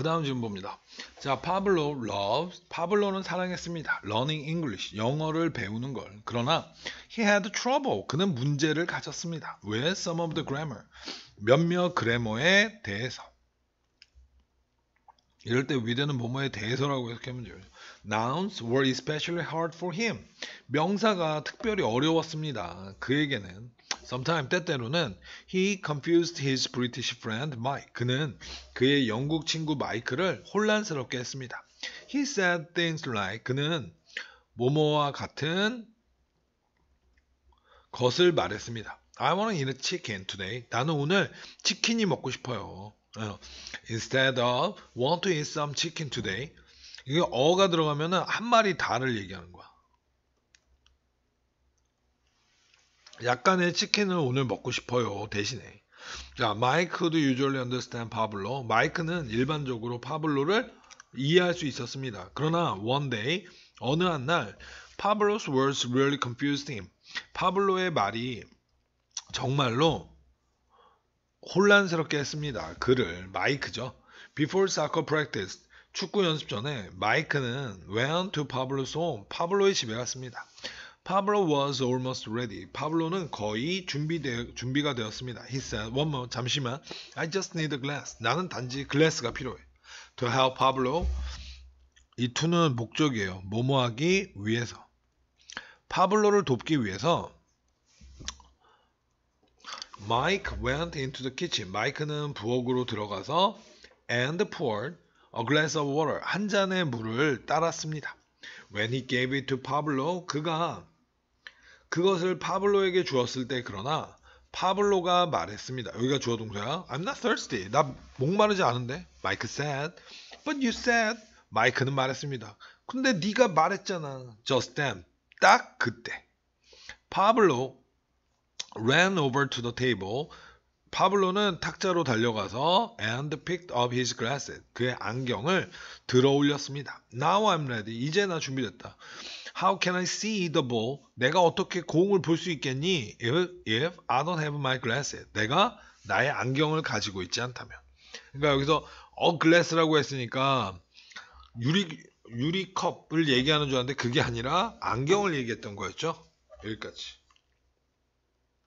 그 다음 질문 봅니다. 자, 파블로 loves. 파블로는 사랑했습니다. learning English. 영어를 배우는 걸. 그러나 he had trouble. 그는 문제를 가졌습니다. 왜 some of the grammar. 몇몇 그래머에 대해서. 이럴 때 위대는 뭐뭐에 대해서라고 해석하면 돼요. Nouns were especially hard for him. 명사가 특별히 어려웠습니다. 그에게는 sometime 때때로는 he confused his British friend Mike. 그는 그의 영국 친구 마이크를 혼란스럽게 했습니다. He said things like 그는 모모와 같은 것을 말했습니다. I want to eat a chicken today. 나는 오늘 치킨이 먹고 싶어요. Instead of want to eat some chicken today. 이게 어가 들어가면한 마리 다를 얘기하는 거야. 약간의 치킨을 오늘 먹고 싶어요. 대신에. 자, 마이크도 usually u n d 파블로. 마이크는 일반적으로 파블로를 이해할 수 있었습니다. 그러나 one day 어느 한 날 파블로's words really confused him. 파블로의 말이 정말로 혼란스럽게 했습니다. 그를 마이크죠. Before soccer practice 축구 연습 전에 마이크는 went to Pablo's home 파블로의 집에 갔습니다. Pablo was almost ready. 파블로는 거의 준비되, 준비가 되었습니다. He said, one more, 잠시만. I just need a glass. 나는 단지 글래스가 필요해. To help Pablo. 이 to는 목적이에요. 뭐뭐하기 위해서. 파블로를 돕기 위해서 Mike went into the kitchen. 마이크는 부엌으로 들어가서 and poured a glass of water. 한 잔의 물을 따랐습니다. When he gave it to Pablo, 그가 그것을 파블로에게 주었을 때 그러나 파블로가 말했습니다. 여기가 주어 동사야. I'm not thirsty. 나 목마르지 않은데. Mike said. But you said. 마이크는 말했습니다. 근데 네가 말했잖아. Just then. 딱 그때. 파블로 ran over to the table. 파블로는 탁자로 달려가서 and picked up his glasses. 그의 안경을 들어 올렸습니다. Now I'm ready. 이제 나 준비됐다. How can I see the ball? 내가 어떻게 공을 볼 수 있겠니? If, if I don't have my glasses. 내가 나의 안경을 가지고 있지 않다면. 그러니까 여기서 어 글래스라고 했으니까 유리 유리컵을 얘기하는 줄 알았는데 그게 아니라 안경을 얘기했던 거였죠. 여기까지.